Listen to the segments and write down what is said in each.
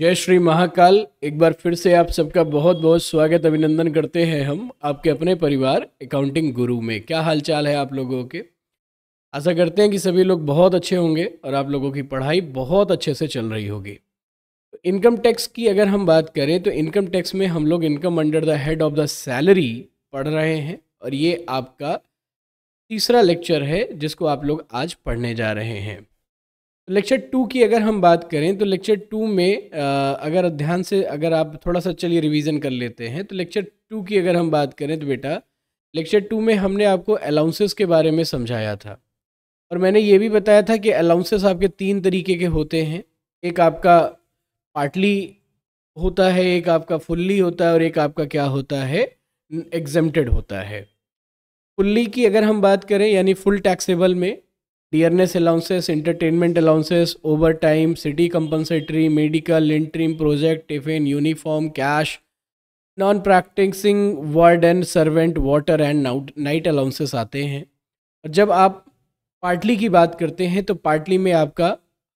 जय श्री महाकाल एक बार फिर से आप सबका बहुत बहुत स्वागत अभिनंदन करते हैं हम आपके अपने परिवार अकाउंटिंग गुरु में क्या हालचाल है आप लोगों के आशा करते हैं कि सभी लोग बहुत अच्छे होंगे और आप लोगों की पढ़ाई बहुत अच्छे से चल रही होगी तो इनकम टैक्स की अगर हम बात करें तो इनकम टैक्स में हम लोग income under the head of the salary पढ़ रहे हैं और ये आपका तीसरा लेक्चर है जिसको आप लोग आज पढ़ने जा रहे हैं लेक्चर टू की अगर हम बात करें तो लेक्चर टू में अगर ध्यान से अगर आप थोड़ा सा चलिए रिवीजन कर लेते हैं तो लेक्चर टू की अगर हम बात करें तो बेटा लेक्चर टू में हमने आपको अलाउंसेस के बारे में समझाया था और मैंने ये भी बताया था कि अलाउंसेस आपके तीन तरीके के होते हैं एक आपका पार्टली होता है एक आपका फुल्ली होता है और एक आपका क्या होता है एग्जेम्प्टेड होता है फुल्ली की अगर हम बात करें यानी फुल टैक्सेबल में dearness allowances entertainment allowances over time city compensatory medical interim project tiffin uniform cash non practising ward and servant water and night allowances आते हैं और जब आप पार्टली की बात करते हैं तो पार्टली में आपका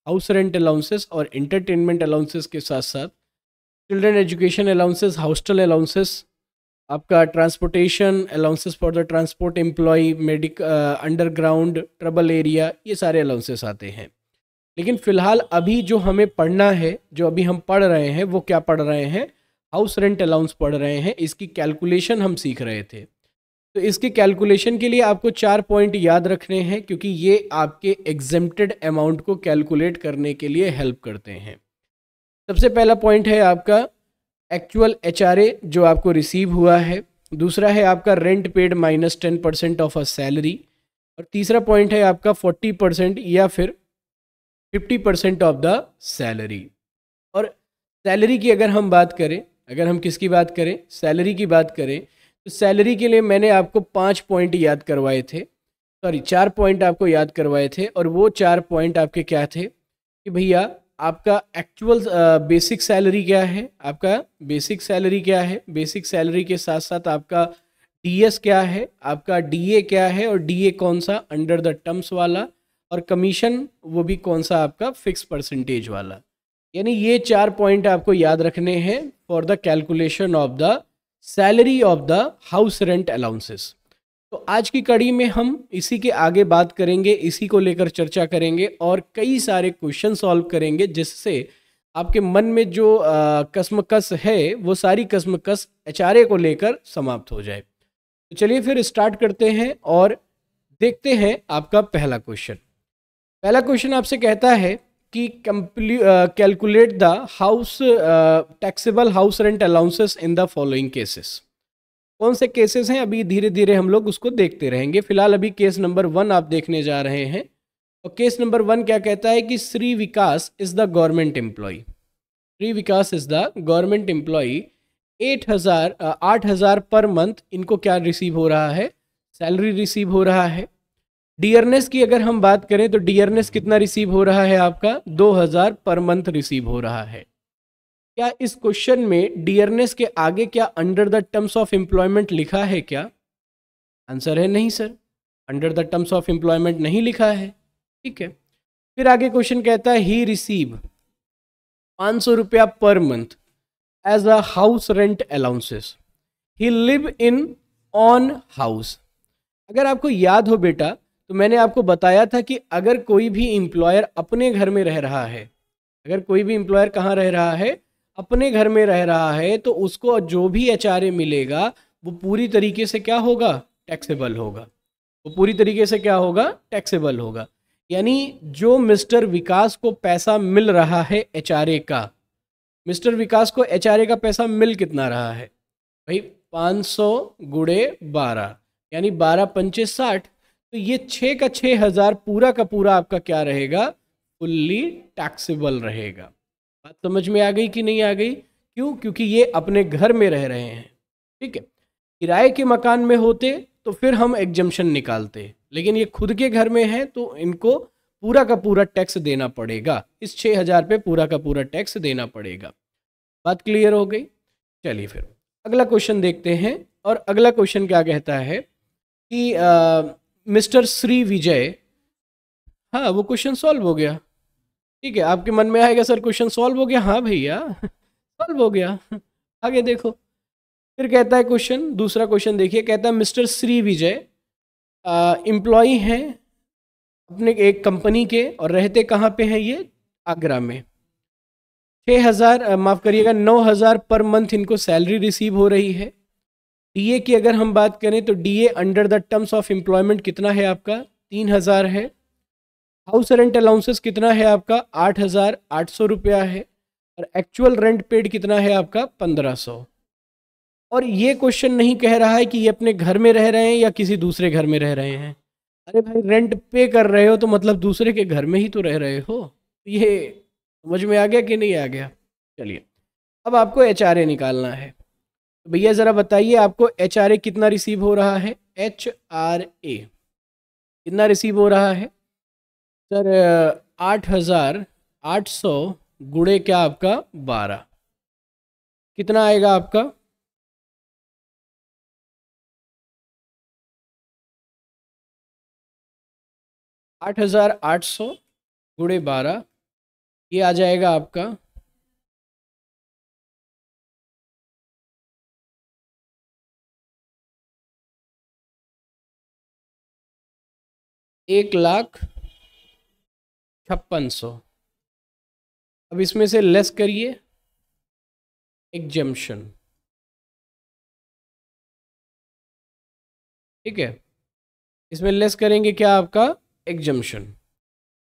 हाउस रेंट अलाउंसेस और इंटरटेनमेंट अलाउंसेस के साथ साथ children education allowances hostel allowances आपका transportation allowances for the transport employ medic underground trouble area ये सारे अलाउंसेस आते हैं लेकिन फ़िलहाल अभी जो हमें पढ़ना है जो अभी हम पढ़ रहे हैं वो क्या पढ़ रहे हैं हाउस रेंट अलाउंस पढ़ रहे हैं इसकी कैलकुलेशन हम सीख रहे थे तो इसके कैलकुलेशन के लिए आपको चार पॉइंट याद रखने हैं क्योंकि ये आपके एग्जेम्प्टेड अमाउंट को कैलकुलेट करने के लिए हेल्प करते हैं सबसे पहला पॉइंट है आपका एक्चुअल एच जो आपको रिसीव हुआ है दूसरा है आपका rent paid minus ten percent of a salary और तीसरा पॉइंट है आपका फोर्टी परसेंट या फिर fifty percent of the salary और सैलरी की अगर हम बात करें अगर हम किसकी बात करें सैलरी की बात करें तो सैलरी के लिए मैंने आपको पाँच पॉइंट याद करवाए थे सॉरी चार पॉइंट आपको याद करवाए थे और वो चार पॉइंट आपके क्या थे कि भैया आपका एक्चुअल बेसिक सैलरी क्या है आपका बेसिक सैलरी क्या है बेसिक सैलरी के साथ साथ आपका टीएस क्या है आपका डीए क्या है और डीए कौन सा अंडर द टर्म्स वाला और कमीशन वो भी कौन सा आपका फिक्स परसेंटेज वाला यानी ये चार पॉइंट आपको याद रखने हैं for the calculation of the salary of the house rent allowances तो आज की कड़ी में हम इसी के आगे बात करेंगे इसी को लेकर चर्चा करेंगे और कई सारे क्वेश्चन सॉल्व करेंगे जिससे आपके मन में जो कसमकस है वो सारी कसमकस एच को लेकर समाप्त हो जाए तो चलिए फिर स्टार्ट करते हैं और देखते हैं आपका पहला क्वेश्चन पहला क्वेश्चन आपसे कहता है कि calculate the house taxable house rent allowances in the following cases कौन से केसेस हैं अभी धीरे धीरे हम लोग उसको देखते रहेंगे फिलहाल अभी केस नंबर वन आप देखने जा रहे हैं और केस नंबर वन क्या कहता है कि Shri Vikas is the government employee Shri Vikas is the government employee eight हज़ार आठ हज़ार पर मंथ इनको क्या रिसीव हो रहा है सैलरी रिसीव हो रहा है डियरनेस की अगर हम बात करें तो डियरनेस कितना रिसीव हो रहा है आपका दो हज़ार पर मंथ रिसीव हो रहा है क्या इस क्वेश्चन में डियरनेस के आगे क्या under the terms of employment लिखा है क्या आंसर है नहीं sir under the terms of employment नहीं लिखा है ठीक है फिर आगे क्वेश्चन कहता है ही रिसीव पाँच सौ रुपया per month as a house rent allowances he live in own house अगर आपको याद हो बेटा तो मैंने आपको बताया था कि अगर कोई भी एम्प्लॉयर अपने घर में रह रहा है अगर कोई भी एम्प्लॉयर कहाँ रह रहा है अपने घर में रह रहा है तो उसको जो भी एच मिलेगा वो पूरी तरीके से क्या होगा टैक्सेबल होगा वो पूरी तरीके से क्या होगा टैक्सेबल होगा यानी जो मिस्टर विकास को पैसा मिल रहा है एच का मिस्टर विकास को एच का पैसा मिल कितना रहा है भाई 500 सौ गुड़े बारह यानी बारह पंचे साठ तो ये छः का छः हज़ार पूरा का पूरा आपका क्या रहेगा फुल्ली टैक्सेबल रहेगा बात समझ में आ गई कि नहीं आ गई क्यों क्योंकि ये अपने घर में रह रहे हैं ठीक है किराए के मकान में होते तो फिर हम एग्जम्पन निकालते लेकिन ये खुद के घर में हैं तो इनको पूरा का पूरा टैक्स देना पड़ेगा इस छः हज़ार पे पूरा का पूरा टैक्स देना पड़ेगा बात क्लियर हो गई चलिए फिर अगला क्वेश्चन देखते हैं और अगला क्वेश्चन क्या कहता है कि आ, मिस्टर श्री विजय हाँ वो क्वेश्चन सॉल्व हो गया ठीक है आपके मन में आएगा सर क्वेश्चन सॉल्व हो गया हाँ भैया सॉल्व हो गया आगे देखो फिर कहता है क्वेश्चन दूसरा क्वेश्चन देखिए कहता है मिस्टर श्री विजय एम्प्लॉय हैं अपने एक कंपनी के और रहते कहाँ पे हैं ये आगरा में छः हज़ार माफ़ करिएगा नौ हज़ार पर मंथ इनको सैलरी रिसीव हो रही है डीए की अगर हम बात करें तो DA under the terms of employment कितना है आपका तीन हज़ार है हाउस रेंट अलाउंसेस कितना है आपका आठ हज़ार आठ सौ रुपया है और एक्चुअल रेंट पेड कितना है आपका पंद्रह सौ और ये क्वेश्चन नहीं कह रहा है कि ये अपने घर में रह रहे हैं या किसी दूसरे घर में रह रहे हैं अरे भाई रेंट पे कर रहे हो तो मतलब दूसरे के घर में ही तो रह रहे हो ये समझ में आ गया कि नहीं आ गया चलिए अब आपको एच निकालना है तो भैया ज़रा बताइए आपको एच कितना रिसीव हो रहा है एच कितना रिसीव हो रहा है सर आठ हज़ार आठ सौ गुड़े क्या आपका बारह कितना आएगा आपका आठ हज़ार आठ सौ गुड़े बारह ये आ जाएगा आपका एक लाख छप्पन सौ अब इसमें से लेस करिए एग्जम्पन ठीक है इसमें लेस करेंगे क्या आपका एग्जम्पन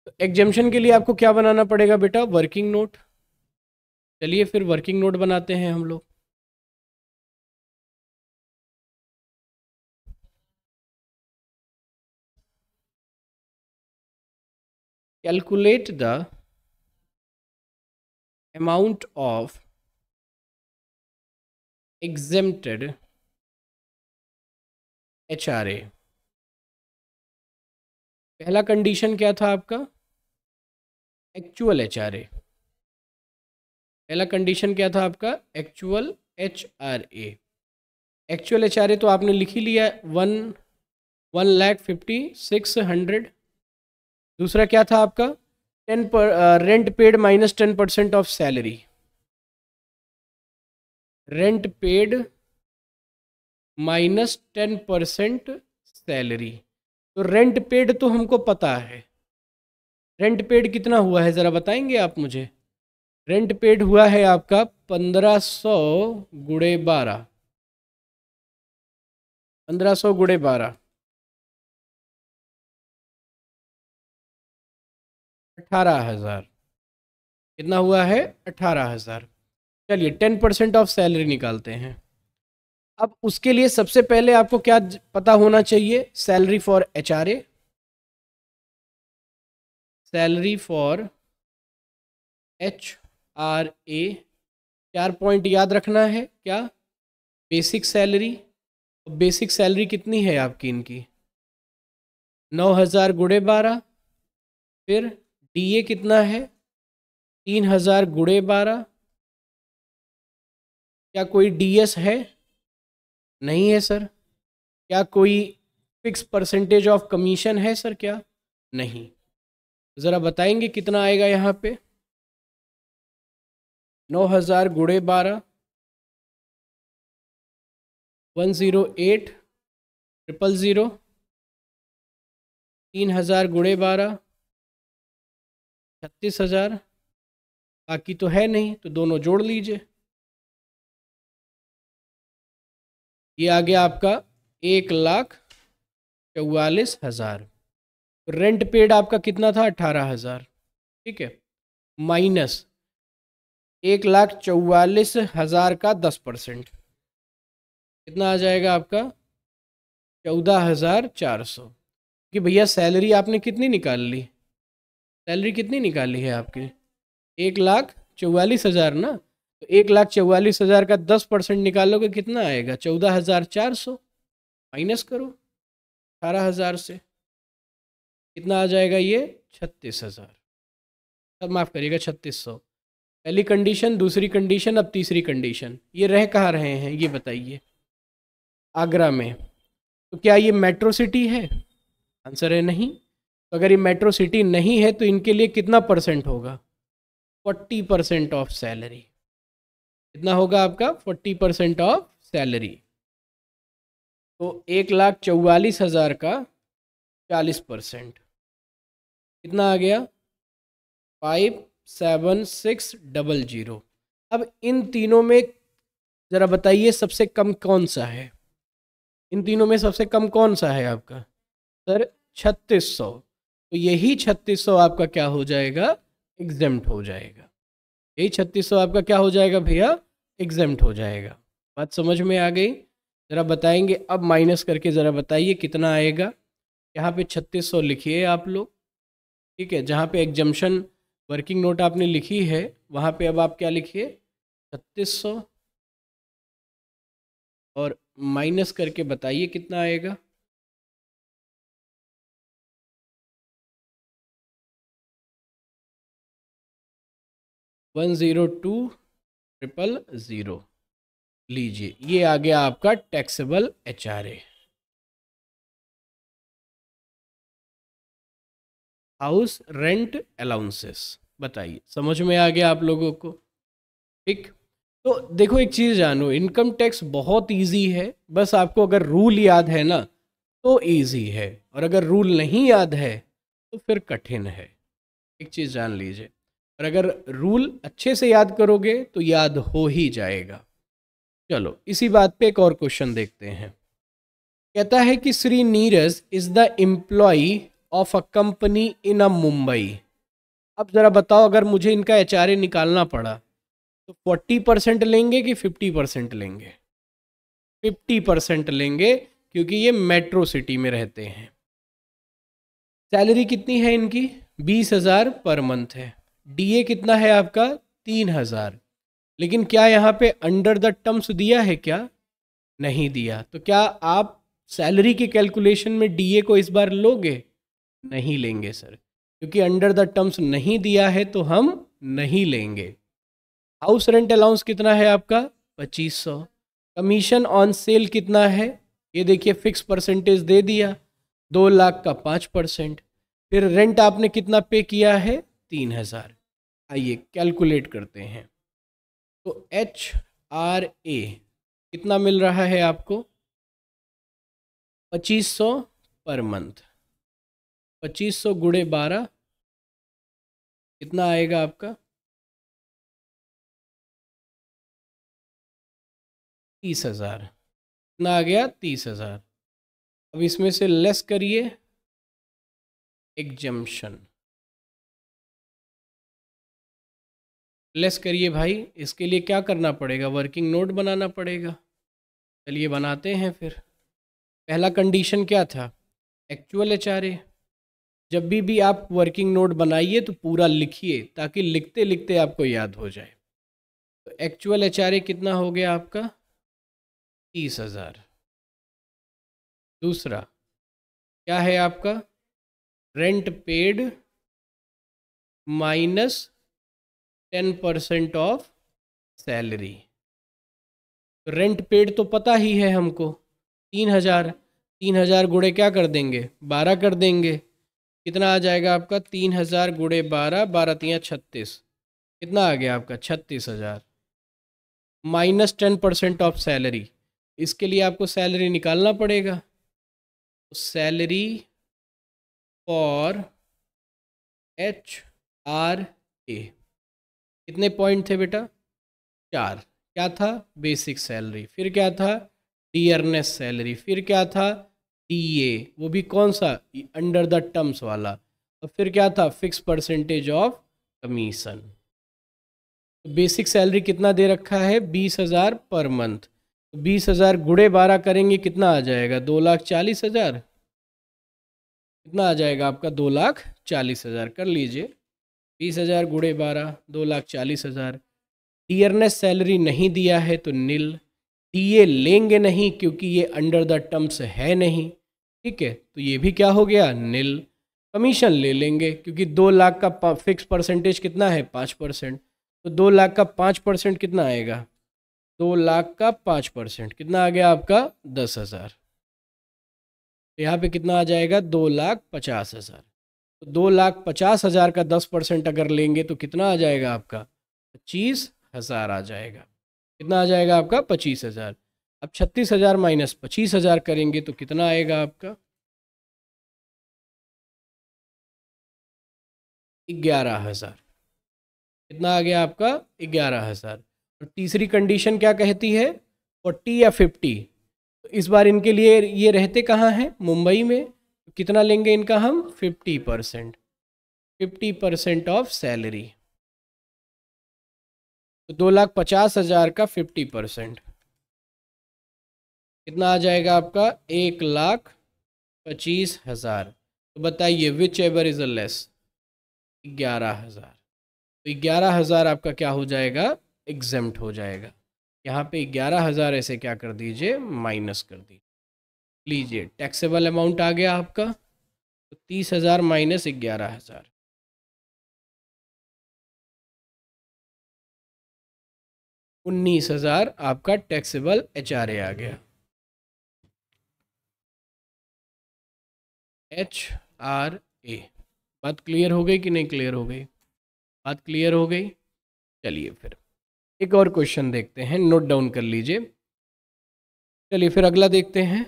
तो एग्जम्पन के लिए आपको क्या बनाना पड़ेगा बेटा वर्किंग नोट चलिए फिर वर्किंग नोट बनाते हैं हम लोग calculate the amount of exempted HRA पहला कंडीशन क्या था आपका एक्चुअल एच आर ए पहला कंडीशन क्या था आपका actual H R A actual H R A तो आपने लिख ही लिया one one lakh fifty six hundred दूसरा क्या था आपका ten per rent paid minus ten percent of salary rent paid minus ten percent salary तो रेंट पेड तो हमको पता है रेंट पेड कितना हुआ है ज़रा बताएंगे आप मुझे रेंट पेड हुआ है आपका पंद्रह सौ गुड़े बारह पंद्रह सौ गुड़े बारह अठारह हज़ार कितना हुआ है अठारह हज़ार चलिए टेन परसेंट ऑफ सैलरी निकालते हैं अब उसके लिए सबसे पहले आपको क्या पता होना चाहिए salary for H R A salary for H R A चार पॉइंट याद रखना है क्या बेसिक सैलरी बेसिक सैलरी कितनी है आपकी इनकी नौ हज़ार गुड़े बारह फिर डी ए कितना है तीन हजार गुड़े बारह क्या कोई डीएस है नहीं है सर क्या कोई फिक्स परसेंटेज ऑफ कमीशन है सर क्या नहीं ज़रा बताएंगे कितना आएगा यहाँ पे नौ हज़ार गुड़े बारह one zero eight triple zero तीन हज़ार गुड़े बारह छत्तीस हजार बाकी तो है नहीं तो दोनों जोड़ लीजिए ये आ गया आपका एक लाख चौवालीस हजार रेंट पेड आपका कितना था अठारह हजार ठीक है माइनस एक लाख चौवालीस हजार का दस परसेंट कितना आ जाएगा आपका चौदह हजार चार सौ कि भैया सैलरी आपने कितनी निकाल ली सैलरी कितनी निकाली है आपकी एक लाख चौवालीस हज़ार ना तो एक लाख चौवालीस हज़ार का दस परसेंट निकालोगे कितना आएगा चौदह हज़ार चार सौ माइनस करो अठारह हज़ार से कितना आ जाएगा ये छत्तीस हज़ार सब माफ़ करिएगा छत्तीस सौ पहली कंडीशन दूसरी कंडीशन अब तीसरी कंडीशन ये रह कहाँ रहे हैं ये बताइए आगरा में तो क्या ये मेट्रो सिटी है आंसर है नहीं तो अगर ये मेट्रो सिटी नहीं है तो इनके लिए कितना परसेंट होगा फोर्टी परसेंट ऑफ सैलरी कितना होगा आपका फोर्टी परसेंट ऑफ सैलरी तो एक लाख चौवालीस हज़ार का चालीस परसेंट कितना आ गया five seven six double zero अब इन तीनों में ज़रा बताइए सबसे कम कौन सा है इन तीनों में सबसे कम कौन सा है आपका सर छत्तीस सौ तो यही 3600 आपका क्या हो जाएगा एग्जेम्प्ट हो जाएगा यही 3600 आपका क्या हो जाएगा भैया एग्जेम्ट हो जाएगा बात समझ में आ गई ज़रा बताएंगे अब माइनस करके ज़रा बताइए कितना आएगा यहाँ पे 3600 लिखिए आप लोग ठीक है जहाँ पे एग्जम्पन वर्किंग नोट आपने लिखी है वहाँ पे अब आप क्या लिखिए 3600 और माइनस करके बताइए कितना आएगा one zero two triple zero लीजिए ये आ गया आपका taxable H R A house rent allowances बताइए समझ में आ गया आप लोगों को ठीक तो देखो एक चीज़ जानो इनकम टैक्स बहुत इजी है बस आपको अगर रूल याद है ना तो इजी है और अगर रूल नहीं याद है तो फिर कठिन है एक चीज़ जान लीजिए और अगर रूल अच्छे से याद करोगे तो याद हो ही जाएगा चलो इसी बात पे एक और क्वेश्चन देखते हैं कहता है कि Shri Neeraj is the employee of a company in a Mumbai अब ज़रा बताओ अगर मुझे इनका एच निकालना पड़ा तो फोर्टी परसेंट लेंगे कि फिफ्टी परसेंट लेंगे फिफ्टी परसेंट लेंगे क्योंकि ये मेट्रो सिटी में रहते हैं सैलरी कितनी है इनकी बीस हज़ार पर मंथ है डीए कितना है आपका तीन हज़ार लेकिन क्या यहाँ पे अंडर द टर्म्स दिया है क्या नहीं दिया तो क्या आप सैलरी के कैलकुलेशन में डीए को इस बार लोगे नहीं लेंगे सर क्योंकि अंडर द टर्म्स नहीं दिया है तो हम नहीं लेंगे हाउस रेंट अलाउंस कितना है आपका पच्चीस सौ कमीशन ऑन सेल कितना है ये देखिए फिक्स परसेंटेज दे दिया दो लाख का पाँच परसेंट फिर रेंट आपने कितना पे किया है तीन हज़ार आइए कैलकुलेट करते हैं तो एच आर ए कितना मिल रहा है आपको पच्चीस सौ पर मंथ पच्चीस सौ गुड़े बारह कितना आएगा आपका तीस हज़ार कितना आ गया तीस हज़ार अब इसमें से लेस करिए एग्जम्पशन लेस करिए भाई इसके लिए क्या करना पड़ेगा वर्किंग नोट बनाना पड़ेगा चलिए बनाते हैं फिर पहला कंडीशन क्या था एक्चुअल एच जब भी भी आप वर्किंग नोट बनाइए तो पूरा लिखिए ताकि लिखते लिखते आपको याद हो जाए तो एक्चुअल एच कितना हो गया आपका तीस हज़ार दूसरा क्या है आपका rent paid minus ten percent of salary rent paid तो पता ही है हमको तीन हज़ार तीन हज़ार गुड़े क्या कर देंगे बारह कर देंगे कितना आ जाएगा आपका तीन हज़ार गुड़े बारह बारह तियाँ छत्तीस कितना आ गया आपका छत्तीस हज़ार minus ten percent of salary इसके लिए आपको सैलरी निकालना पड़ेगा salary for H R A कितने पॉइंट थे बेटा चार क्या था बेसिक सैलरी फिर क्या था डीयरनेस सैलरी फिर क्या था ए वो भी कौन सा अंडर द टर्म्स वाला और तो फिर क्या था फिक्स परसेंटेज ऑफ कमीशन तो बेसिक सैलरी कितना दे रखा है बीस हज़ार पर मंथ तो बीस हज़ार गुड़े बारह करेंगे कितना आ जाएगा दो लाख चालीस हज़ार कितना आ जाएगा आपका दो लाख चालीस हज़ार कर लीजिए बीस हज़ार गुड़े बारह दो लाख चालीस हज़ार टीयरनेस सैलरी नहीं दिया है तो नील ए लेंगे नहीं क्योंकि ये अंडर द टर्म्स है नहीं ठीक है तो ये भी क्या हो गया नील कमीशन ले लेंगे क्योंकि दो लाख का फिक्स परसेंटेज कितना है पाँच परसेंट तो दो लाख का पाँच परसेंट कितना आएगा दो लाख का पाँच परसेंट कितना आ गया आपका दस हज़ार तो यहाँ पे कितना आ जाएगा दो लाख पचास हज़ार तो दो लाख पचास हज़ार का दस परसेंट अगर लेंगे तो कितना आ जाएगा आपका पच्चीस हज़ार आ जाएगा कितना आ जाएगा आपका पच्चीस हज़ार अब छत्तीस हज़ार माइनस पच्चीस हज़ार करेंगे तो कितना आएगा आपका ग्यारह हज़ार कितना आ गया आपका ग्यारह हज़ार और तीसरी कंडीशन क्या कहती है फोर्टी या फिफ्टी तो इस बार इनके लिए ये रहते कहाँ हैं मुंबई में कितना लेंगे इनका हम fifty percent fifty percent of salary तो दो लाख पचास हजार का फिफ्टी परसेंट कितना आ जाएगा आपका एक लाख पच्चीस हजार तो बताइए whichever is a less ग्यारह हजार तो ग्यारह हजार आपका क्या हो जाएगा एग्जेम्प्ट हो जाएगा यहाँ पे ग्यारह हजार ऐसे क्या कर दीजिए माइनस कर दीजिए लीजिए टैक्सेबल अमाउंट आ गया आपका तो तीस हज़ार माइनस ग्यारह हज़ार उन्नीस हज़ार आपका टैक्सेबल एच आर ए आ गया एच आर ए बात क्लियर हो गई कि नहीं क्लियर हो गई बात क्लियर हो गई चलिए फिर एक और क्वेश्चन देखते हैं नोट डाउन कर लीजिए चलिए फिर अगला देखते हैं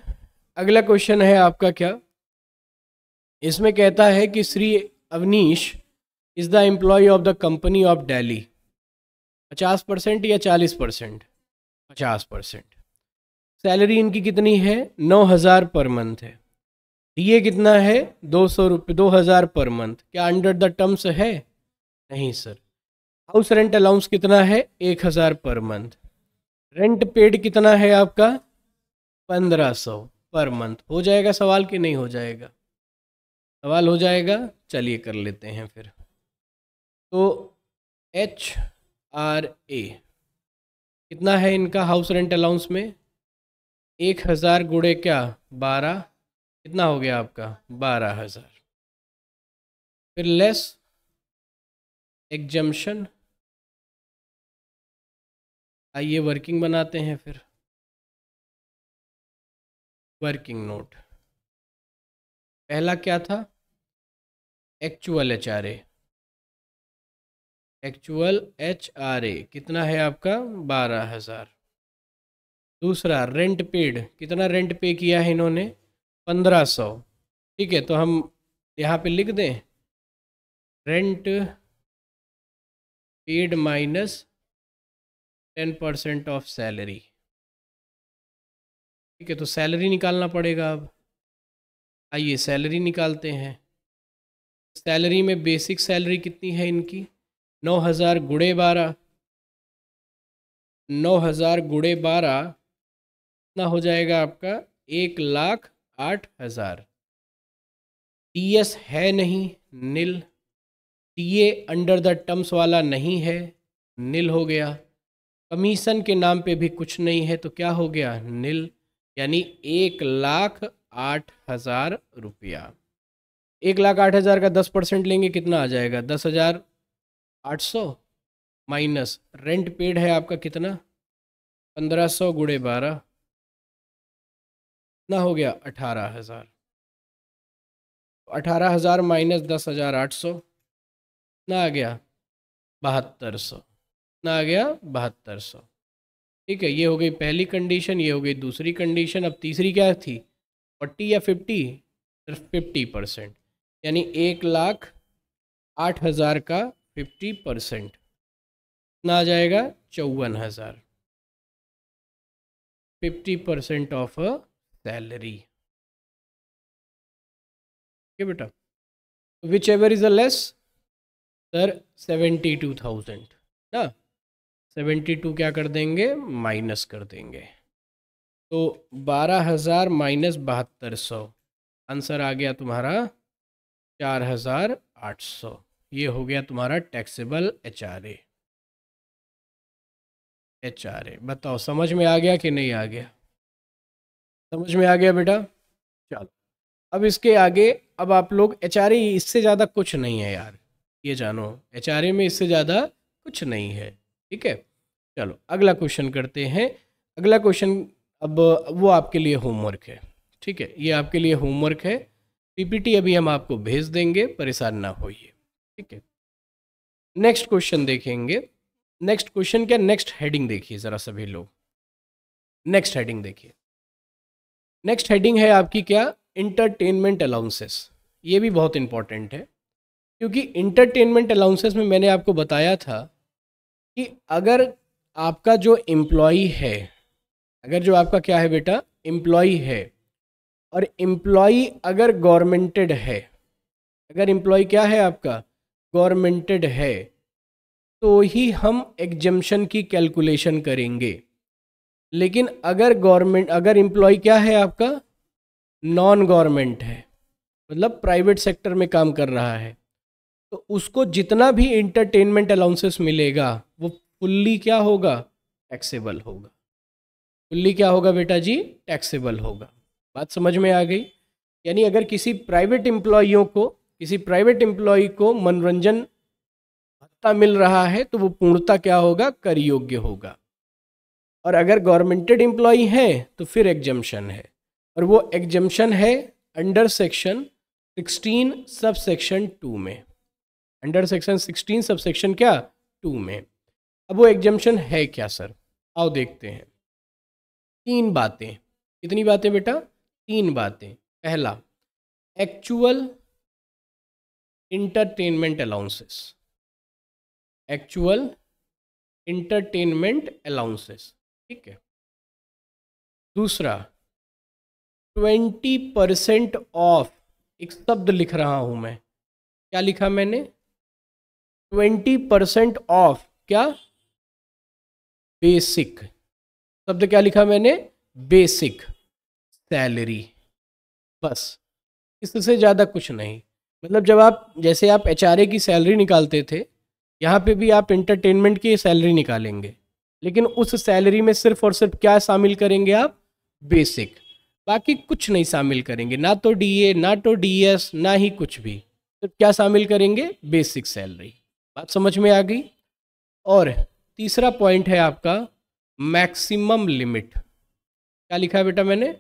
अगला क्वेश्चन है आपका क्या इसमें कहता है कि Shri Avneesh is the employee of the company of Delhi पचास परसेंट या चालीस परसेंट पचास परसेंट सैलरी इनकी कितनी है नौ हज़ार पर मंथ है ए कितना है दो सौ रुपये दो हज़ार पर मंथ क्या अंडर द टर्म्स है नहीं सर हाउस रेंट अलाउंस कितना है एक हज़ार पर मंथ रेंट पेड कितना है आपका पंद्रह सौ पर मंथ हो जाएगा सवाल कि नहीं हो जाएगा सवाल हो जाएगा चलिए कर लेते हैं फिर तो एच आर ए कितना है इनका हाउस रेंट अलाउंस में एक हज़ार गुड़े क्या बारह कितना हो गया आपका बारह हज़ार फिर लेस एग्जम्पन आइए वर्किंग बनाते हैं फिर वर्किंग नोट पहला क्या था actual H R actual H R A कितना है आपका बारह हज़ार दूसरा रेंट पेड कितना रेंट पे किया है इन्होंने पंद्रह सौ ठीक है तो हम यहाँ पे लिख दें rent paid minus ten percent of salary ठीक है तो सैलरी निकालना पड़ेगा अब आइए सैलरी निकालते हैं सैलरी में बेसिक सैलरी कितनी है इनकी नौ हज़ार गुड़े बारह नौ हज़ार गुड़े बारह कितना हो जाएगा आपका एक लाख आठ हज़ार टी एस है नहीं nil a under the terms वाला नहीं है नील हो गया कमीशन के नाम पे भी कुछ नहीं है तो क्या हो गया नील यानी एक लाख आठ हजार रुपया एक लाख आठ हजार का दस परसेंट लेंगे कितना आ जाएगा दस हजार आठ सौ माइनस रेंट पेड है आपका कितना पंद्रह सौ गुड़े बारह कितना हो गया अठारह हजार अठारह हजार माइनस दस हजार आठ सौ कितना आ गया बहत्तर सौ कितना आ गया बहत्तर सौ ठीक है ये हो गई पहली कंडीशन ये हो गई दूसरी कंडीशन अब तीसरी क्या थी फोर्टी या फिफ्टी सिर्फ फिफ्टी परसेंट यानी एक लाख आठ हज़ार का फिफ्टी परसेंट कितना आ जाएगा चौवन हज़ार फिफ्टी परसेंट ऑफ सैलरी ठीक है बेटा whichever is a less sir seventy two thousand ना सेवेंटी टू क्या कर देंगे माइनस कर देंगे तो बारह हज़ार माइनस बहत्तर सौ आंसर आ गया तुम्हारा चार हज़ार आठ सौ ये हो गया तुम्हारा taxable H R H R A बताओ समझ में आ गया कि नहीं आ गया समझ में आ गया बेटा चलो अब इसके आगे अब आप लोग एच आर ए इससे ज़्यादा कुछ नहीं है यार ये जानो एच आर ए में इससे ज़्यादा कुछ नहीं है ठीक है चलो अगला क्वेश्चन करते हैं अगला क्वेश्चन अब वो आपके लिए होमवर्क है ठीक है ये आपके लिए होमवर्क है पीपीटी अभी हम आपको भेज देंगे परेशान ना होइए ठीक है नेक्स्ट क्वेश्चन देखेंगे नेक्स्ट क्वेश्चन क्या नेक्स्ट हेडिंग देखिए ज़रा सभी लोग नेक्स्ट हेडिंग देखिए नेक्स्ट हेडिंग है आपकी क्या इंटरटेनमेंट अलाउंसेस ये भी बहुत इंपॉर्टेंट है क्योंकि इंटरटेनमेंट अलाउंसेस में मैंने आपको बताया था कि अगर आपका जो एम्प्लॉय है अगर जो आपका क्या है बेटा एम्प्लॉय है और एम्प्लॉय अगर गवर्नमेंटेड है अगर एम्प्लॉय क्या है आपका गवर्नमेंटेड है तो ही हम एग्जम्पन की कैलकुलेशन करेंगे लेकिन अगर गवर्नमेंट अगर एम्प्लॉय क्या है आपका नॉन गवर्नमेंट है मतलब प्राइवेट सेक्टर में काम कर रहा है तो उसको जितना भी इंटरटेनमेंट अलाउंसेस मिलेगा वो फुल्ली क्या होगा टैक्सेबल होगा फुल्ली क्या होगा बेटा जी टैक्सेबल होगा बात समझ में आ गई यानी अगर किसी प्राइवेट एम्प्लॉयों को किसी प्राइवेट एम्प्लॉय को मनोरंजन भत्ता मिल रहा है तो वो पूर्णता क्या होगा कर योग्य होगा और अगर गवर्नमेंटेड एम्प्लॉय है तो फिर एग्जम्पन है और वो एग्जम्पन है under section 16 subsection two में under section sixteen subsection क्या टू में अब वो एग्जम्पन है क्या सर आओ देखते हैं तीन बातें कितनी बातें बेटा तीन बातें पहला actual entertainment allowances actual entertainment allowances ठीक है दूसरा ट्वेंटी परसेंट ऑफ एक शब्द लिख रहा हूं मैं क्या लिखा मैंने ट्वेंटी परसेंट ऑफ क्या बेसिक शब्द क्या लिखा मैंने बेसिक सैलरी बस इससे ज़्यादा कुछ नहीं मतलब जब आप जैसे आप एच की सैलरी निकालते थे यहाँ पे भी आप इंटरटेनमेंट की सैलरी निकालेंगे लेकिन उस सैलरी में सिर्फ और सिर्फ क्या शामिल करेंगे आप बेसिक बाकी कुछ नहीं शामिल करेंगे ना तो डीए ना तो डीएस ना ही कुछ भी तो क्या शामिल करेंगे बेसिक सैलरी बात समझ में आ गई और तीसरा पॉइंट है आपका मैक्सिमम लिमिट क्या लिखा है बेटा मैंने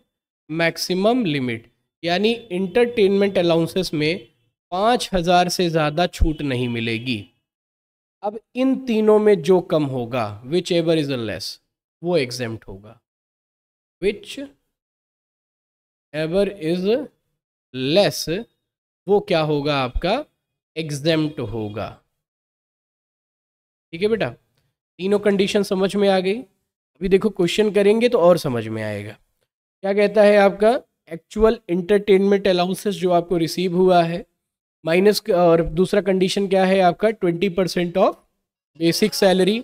मैक्सिमम लिमिट यानी इंटरटेनमेंट अलाउंसेस में पाँच हज़ार से ज़्यादा छूट नहीं मिलेगी अब इन तीनों में जो कम होगा विच एवर इज़ लेस वो एग्जेम्प्ट होगा विच एवर इज लेस वो क्या होगा आपका एग्जेम्प्ट होगा ठीक है बेटा तीनों कंडीशन समझ में आ गई अभी देखो क्वेश्चन करेंगे तो और समझ में आएगा क्या कहता है आपका एक्चुअल इंटरटेनमेंट अलाउंसेस जो आपको रिसीव हुआ है माइनस और दूसरा कंडीशन क्या है आपका twenty percent of basic salary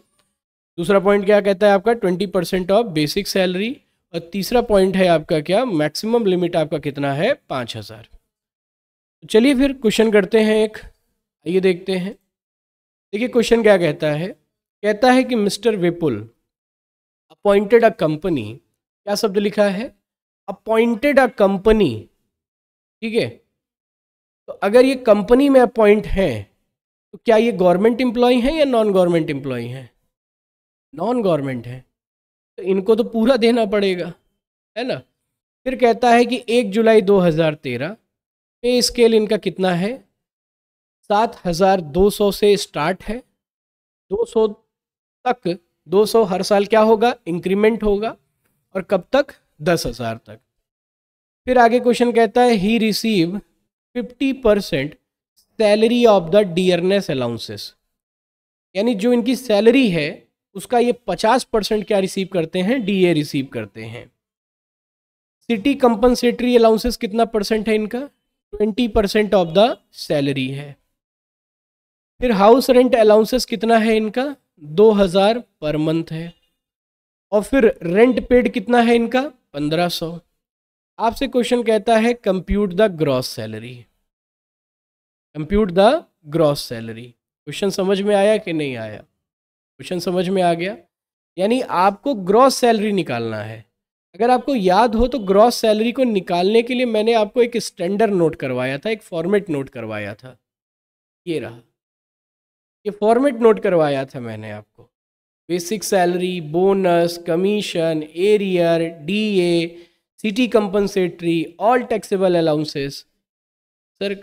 दूसरा पॉइंट क्या कहता है आपका twenty percent of basic salary और तीसरा पॉइंट है आपका क्या मैक्सिमम लिमिट आपका कितना है पाँच हज़ार तो चलिए फिर क्वेश्चन करते हैं एक आइए देखते हैं देखिए क्वेश्चन क्या कहता है कहता है कि mister Vipul appointed a company क्या शब्द लिखा है अपॉइंटेड अ कंपनी ठीक है तो अगर ये कंपनी में अपॉइंट हैं तो क्या ये गवर्नमेंट एम्प्लॉय हैं या नॉन गवर्नमेंट एम्प्लॉय हैं नॉन गवर्नमेंट हैं तो इनको तो पूरा देना पड़ेगा है ना फिर कहता है कि एक जुलाई 2013 पे स्केल इनका कितना है सात हज़ार दो सौ से स्टार्ट है दो सौ तक दो सौ हर साल क्या होगा इंक्रीमेंट होगा और कब तक दस हज़ार तक फिर आगे क्वेश्चन कहता है he receive fifty percent salary of the dearness allowances यानी जो इनकी सैलरी है उसका ये पचास परसेंट क्या रिसीव करते हैं डीए रिसीव करते हैं सिटी कंपनसेटरी अलाउंसेस कितना परसेंट है इनका twenty percent of the salary है फिर हाउस रेंट अलाउंसेस कितना है इनका दो हज़ार पर मंथ है और फिर रेंट पेड कितना है इनका पंद्रह सौ आपसे क्वेश्चन कहता है compute the gross salary compute the gross salary question समझ में आया कि नहीं आया क्वेश्चन समझ में आ गया यानी आपको ग्रॉस सैलरी निकालना है अगर आपको याद हो तो ग्रॉस सैलरी को निकालने के लिए मैंने आपको एक स्टैंडर्ड नोट करवाया था एक फॉर्मेट नोट करवाया था ये रहा ये फॉर्मेट नोट करवाया था मैंने आपको basic salary bonus commission arrear DA city compensatory all taxable allowances sir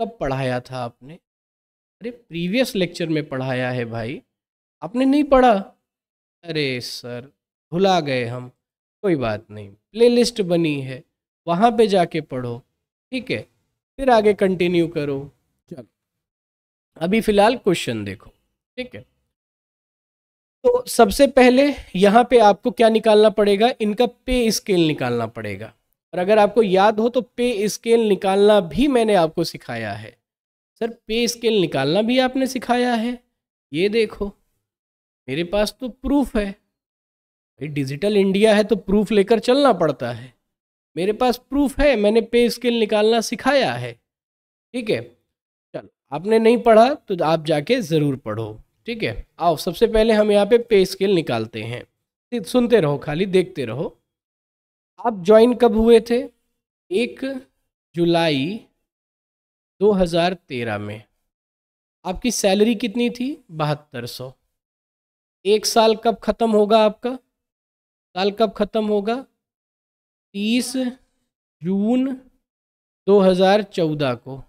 कब पढ़ाया था आपने अरे प्रीवियस लेक्चर में पढ़ाया है भाई आपने नहीं पढ़ा अरे सर भुला गए हम कोई बात नहीं प्लेलिस्ट बनी है वहाँ पे जाके पढ़ो ठीक है फिर आगे कंटिन्यू करो अभी फिलहाल क्वेश्चन देखो ठीक है तो सबसे पहले यहाँ पे आपको क्या निकालना पड़ेगा इनका पे स्केल निकालना पड़ेगा और अगर आपको याद हो तो पे स्केल निकालना भी मैंने आपको सिखाया है सर पे स्केल निकालना भी आपने सिखाया है ये देखो मेरे पास तो प्रूफ है भाई डिजिटल इंडिया है तो प्रूफ लेकर चलना पड़ता है मेरे पास प्रूफ है मैंने पे स्केल निकालना सिखाया है ठीक है आपने नहीं पढ़ा तो आप जाके ज़रूर पढ़ो ठीक है आओ सबसे पहले हम यहाँ पे पे स्केल निकालते हैं सुनते रहो खाली देखते रहो आप ज्वाइन कब हुए थे एक जुलाई 2013 में आपकी सैलरी कितनी थी बहत्तर सौ एक साल कब ख़त्म होगा आपका साल कब ख़त्म होगा तीस जून 2014 को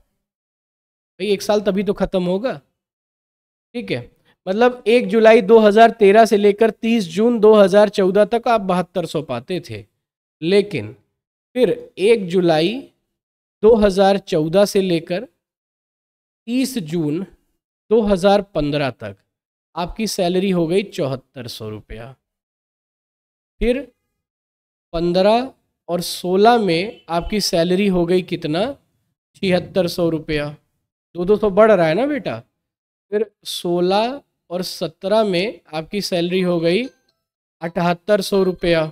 भाई एक साल तभी तो ख़त्म होगा ठीक है मतलब एक जुलाई 2013 से लेकर 30 जून 2014 तक आप बहत्तर सौ पाते थे लेकिन फिर एक जुलाई 2014 से लेकर 30 जून 2015 तक आपकी सैलरी हो गई चौहत्तर सौ रुपया फिर 15 और 16 में आपकी सैलरी हो गई कितना छिहत्तर सौ रुपया दो दो सौ बढ़ रहा है ना बेटा फिर सोलह और सत्रह में आपकी सैलरी हो गई अठहत्तर सौ रुपया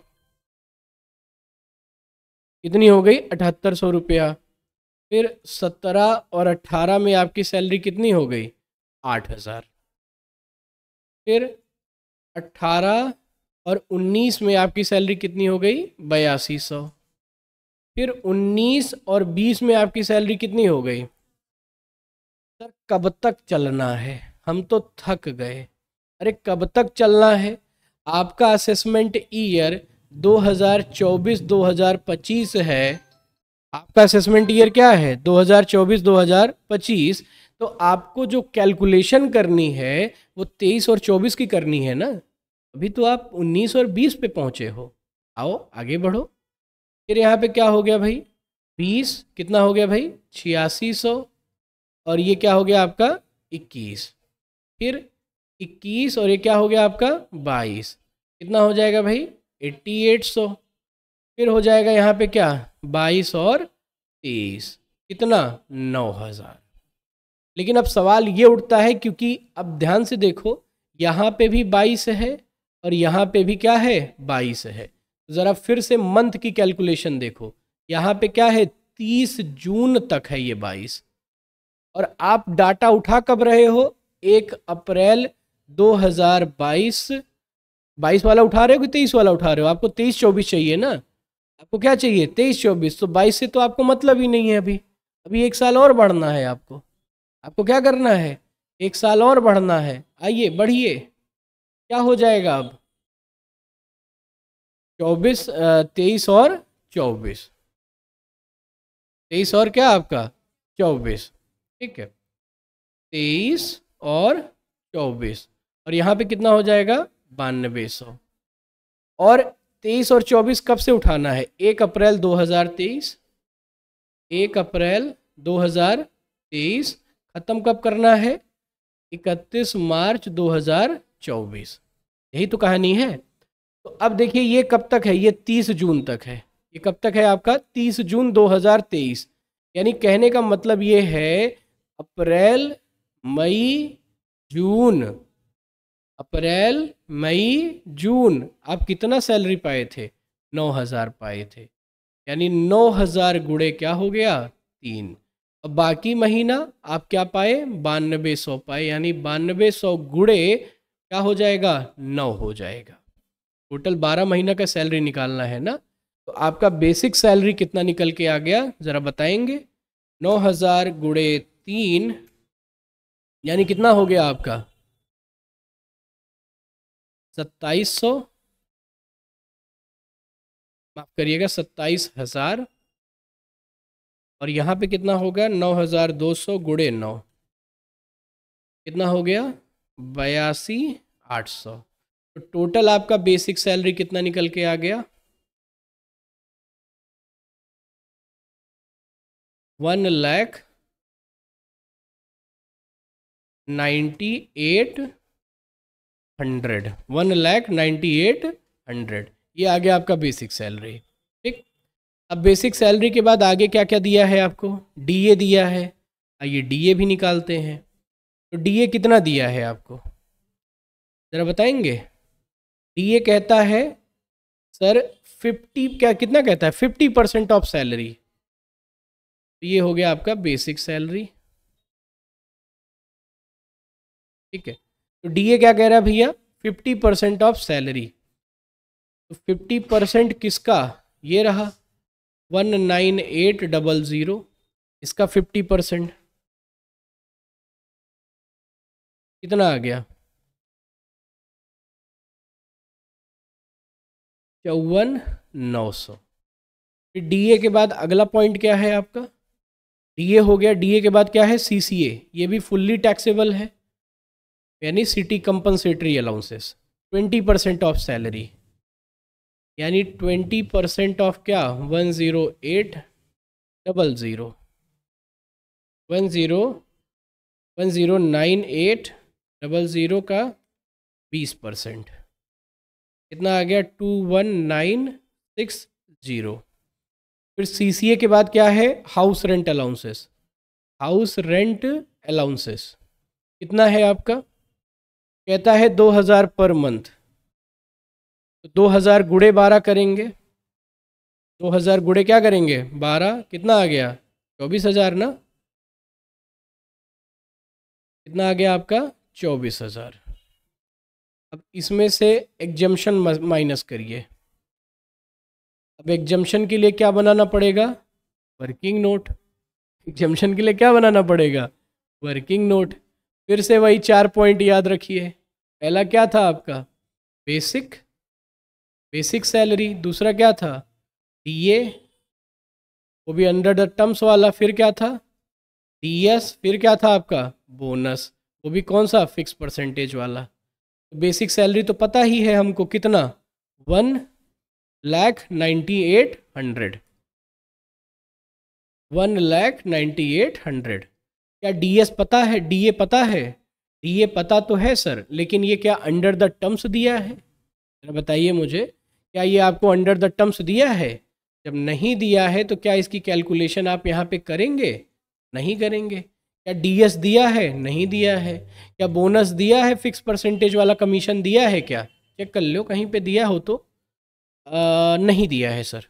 कितनी हो गई अठहत्तर सौ रुपया फिर सत्रह और अट्ठारह में आपकी सैलरी कितनी हो गई आठ हज़ार फिर अट्ठारह और उन्नीस में आपकी सैलरी कितनी हो गई बयासी सौ फिर उन्नीस और बीस में आपकी सैलरी कितनी हो गई सर कब तक चलना है हम तो थक गए अरे कब तक चलना है आपका असेसमेंट ईयर 2024-2025 है आपका असेसमेंट ईयर क्या है 2024-2025 तो आपको जो कैलकुलेशन करनी है वो 23 और 24 की करनी है ना अभी तो आप 19 और 20 पे पहुंचे हो आओ आगे बढ़ो फिर यहाँ पे क्या हो गया भाई 20 कितना हो गया भाई छियासी सौ और ये क्या हो गया आपका इक्कीस फिर इक्कीस और ये क्या हो गया आपका बाईस कितना हो जाएगा भाई एट्टी एट सौ फिर हो जाएगा यहाँ पे क्या बाईस और तीस कितना नौ हज़ार लेकिन अब सवाल ये उठता है क्योंकि अब ध्यान से देखो यहाँ पे भी बाईस है और यहाँ पे भी क्या है बाईस है ज़रा फिर से मंथ की कैलकुलेशन देखो यहाँ पे क्या है तीस जून तक है ये बाईस और आप डाटा उठा कब रहे हो एक अप्रैल 2022 22 वाला उठा रहे हो कि तेईस वाला उठा रहे हो आपको तेईस चौबीस चाहिए ना आपको क्या चाहिए तेईस चौबीस तो बाईस से तो आपको मतलब ही नहीं है अभी अभी एक साल और बढ़ना है आपको आपको क्या करना है एक साल और बढ़ना है आइए बढ़िए क्या हो जाएगा अब चौबीस तेईस और चौबीस तेईस और क्या आपका चौबीस ठीक है तेईस और चौबीस और यहाँ पे कितना हो जाएगा बानवे सौ और तेईस और चौबीस कब से उठाना है एक अप्रैल दो हज़ार तेईस एक अप्रैल दो हज़ार तेईस ख़त्म कब करना है इकतीस मार्च दो हज़ार चौबीस यही तो कहानी है तो अब देखिए ये कब तक है ये तीस जून तक है ये कब तक है आपका तीस जून दो हज़ार तेईस यानी कहने का मतलब ये है अप्रैल मई जून अप्रैल मई जून आप कितना सैलरी पाए थे नौ हज़ार पाए थे यानी नौ हज़ार गुड़े क्या हो गया तीन अब बाकी महीना आप क्या पाए बानबे सौ पाए यानी बानबे सौ गुड़े क्या हो जाएगा नौ हो जाएगा टोटल बारह महीना का सैलरी निकालना है ना तो आपका बेसिक सैलरी कितना निकल के आ गया ज़रा बताएंगे नौ हज़ार गुड़े तीन यानी कितना हो गया आपका सत्ताईस सौ माफ करिएगा सत्ताईस हजार और यहां पे कितना होगा नौ हजार दो सौ गुड़े नौ कितना हो गया बयासी आठ सौ तो टोटल आपका बेसिक सैलरी कितना निकल के आ गया one lakh ninety eight hundred one lakh ninety eight hundred ये आ गया आपका बेसिक सैलरी ठीक अब बेसिक सैलरी के बाद आगे क्या क्या दिया है आपको डीए दिया है आइए डीए भी निकालते हैं तो डीए कितना दिया है आपको ज़रा बताएंगे डीए कहता है सर फिफ्टी क्या कितना कहता है फिफ्टी परसेंट ऑफ सैलरी ये हो गया आपका बेसिक सैलरी ठीक है तो डीए क्या कह रहा है भैया फिफ्टी परसेंट ऑफ सैलरी तो फिफ्टी परसेंट किसका ये रहा one nine eight double zero इसका फिफ्टी परसेंट कितना आ गया चौवन नौ सौ फिर डीए के बाद अगला पॉइंट क्या है आपका डीए हो गया डीए के बाद क्या है सीसीए ये भी फुल्ली टैक्सेबल है यानी city compensatory allowances twenty percent of salary यानी ट्वेंटी परसेंट ऑफ क्या one zero eight double zero one zero one zero nine eight double zero का बीस परसेंट कितना आ गया two one nine six zero फिर सी के बाद क्या है house rent allowances house rent allowances कितना है आपका कहता है 2000 पर मंथ तो 2000 गुड़े बारह करेंगे 2000 गुड़े क्या करेंगे 12 कितना आ गया चौबीस हज़ार ना कितना आ गया आपका चौबीस हज़ार अब इसमें से एग्जम्पन माइनस करिए अब एग्जम्पन के लिए क्या बनाना पड़ेगा वर्किंग नोट एग्जम्पन के लिए क्या बनाना पड़ेगा वर्किंग नोट फिर से वही चार पॉइंट याद रखिए पहला क्या था आपका बेसिक बेसिक सैलरी दूसरा क्या था डीए वो भी अंडर द टर्म्स वाला फिर क्या था डीएस फिर क्या था आपका बोनस वो भी कौन सा फिक्स परसेंटेज वाला तो बेसिक सैलरी तो पता ही है हमको कितना one lakh ninety eight hundred one lakh ninety eight hundred क्या डीएस पता है डीए पता है डीए पता तो है सर लेकिन ये क्या अंडर द टर्म्स दिया है जरा बताइए मुझे क्या ये आपको अंडर द टर्म्स दिया है जब नहीं दिया है तो क्या इसकी कैलकुलेशन आप यहाँ पे करेंगे नहीं करेंगे क्या डीएस दिया है नहीं दिया है क्या बोनस दिया है फिक्स परसेंटेज वाला कमीशन दिया है क्या चेक कर लो कहीं पे दिया हो तो आ, नहीं दिया है सर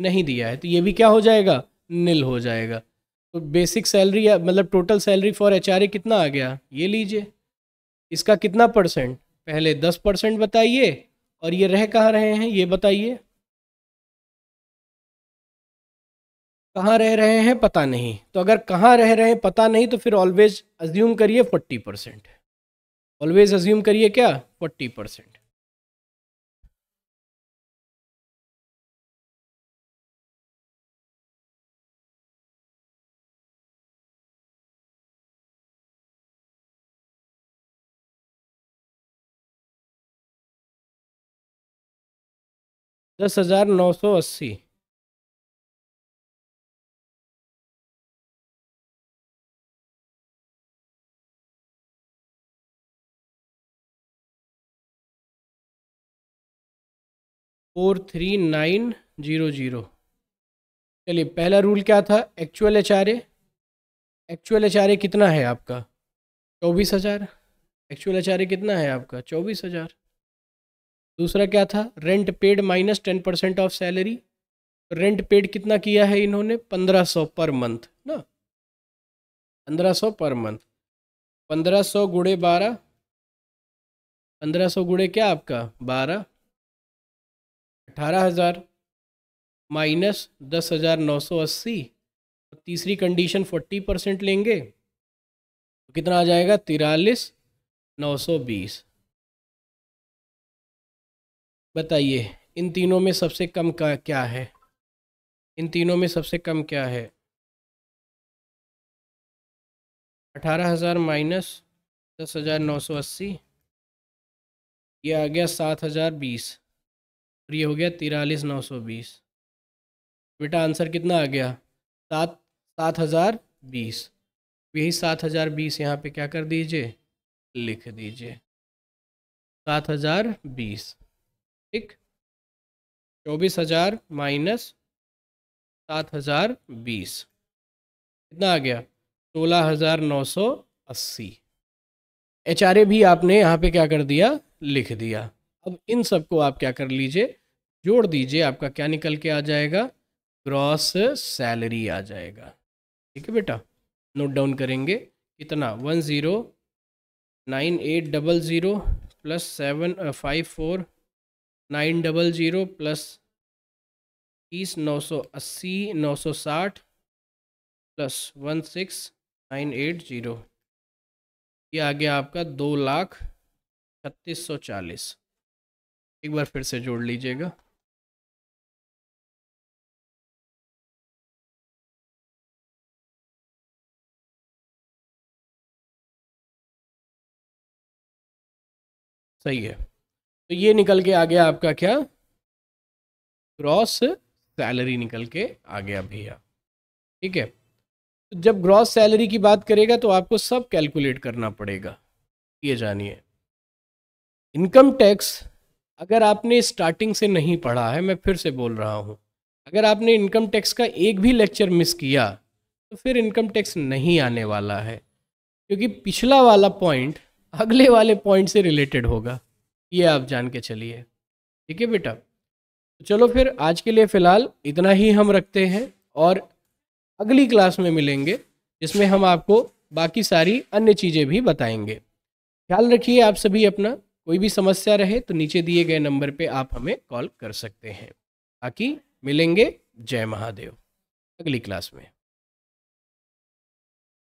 नहीं दिया है तो ये भी क्या हो जाएगा निल हो जाएगा तो बेसिक सैलरी मतलब टोटल सैलरी फॉर एच कितना आ गया ये लीजिए इसका कितना परसेंट पहले दस परसेंट बताइए और ये रह कहाँ रहे हैं ये बताइए कहाँ रह रहे हैं पता नहीं तो अगर कहाँ रह रहे हैं पता नहीं तो फिर ऑलवेज अज्यूम करिए फोर्टी परसेंट ऑलवेज अज्यूम करिए क्या फोर्टी परसेंट दस हज़ार नौ सौ अस्सी four three nine zero zero चलिए पहला रूल क्या था actual H R actual H कितना है आपका चौबीस हज़ार एक्चुअल एच कितना है आपका चौबीस हज़ार दूसरा क्या था rent paid minus ten percent of salary rent paid कितना किया है इन्होंने पंद्रह सौ पर मंथ ना पंद्रह सौ पर मंथ पंद्रह सौ गुड़े बारह पंद्रह सौ गुड़े क्या आपका बारह अठारह हज़ार माइनस दस हज़ार नौ सौ अस्सी और तो तीसरी कंडीशन फोर्टी परसेंट लेंगे तो कितना आ जाएगा तिरालीस नौ सौ बीस बताइए इन तीनों में सबसे कम का क्या है इन तीनों में सबसे कम क्या है अठारह हज़ार माइनस दस हज़ार नौ सौ अस्सी ये आ गया सात हज़ार बीस और ये हो गया तिरालीस नौ सौ बीस बेटा आंसर कितना आ गया सात सात हज़ार बीस यही सात हज़ार बीस यहाँ पे क्या कर दीजिए लिख दीजिए सात हज़ार बीस ठीक चौबीस हजार माइनस सात हजार बीस कितना आ गया सोलह हजार नौ सौ अस्सी एच आर ए भी आपने यहाँ पे क्या कर दिया लिख दिया अब इन सबको आप क्या कर लीजिए जोड़ दीजिए आपका क्या निकल के आ जाएगा ग्रॉस सैलरी आ जाएगा ठीक है बेटा नोट डाउन करेंगे कितना one zero nine eight double zero plus seven five four nine double zero plus तीस नौ सौ अस्सी नौ सौ साठ plus one six nine eight zero ये आ गया आपका दो लाख छत्तीस सौ चालीस एक बार फिर से जोड़ लीजिएगा सही है तो ये निकल के आ गया आपका क्या ग्रॉस सैलरी निकल के आ गया भैया ठीक है तो जब ग्रॉस सैलरी की बात करेगा तो आपको सब कैलकुलेट करना पड़ेगा ये जानिए इनकम टैक्स अगर आपने स्टार्टिंग से नहीं पढ़ा है मैं फिर से बोल रहा हूँ अगर आपने इनकम टैक्स का एक भी लेक्चर मिस किया तो फिर इनकम टैक्स नहीं आने वाला है क्योंकि पिछला वाला पॉइंट अगले वाले पॉइंट से रिलेटेड होगा ये आप जान के चलिए ठीक है बेटा चलो फिर आज के लिए फ़िलहाल इतना ही हम रखते हैं और अगली क्लास में मिलेंगे जिसमें हम आपको बाकी सारी अन्य चीज़ें भी बताएंगे ख्याल रखिए आप सभी अपना कोई भी समस्या रहे तो नीचे दिए गए नंबर पे आप हमें कॉल कर सकते हैं बाकी मिलेंगे जय महादेव अगली क्लास में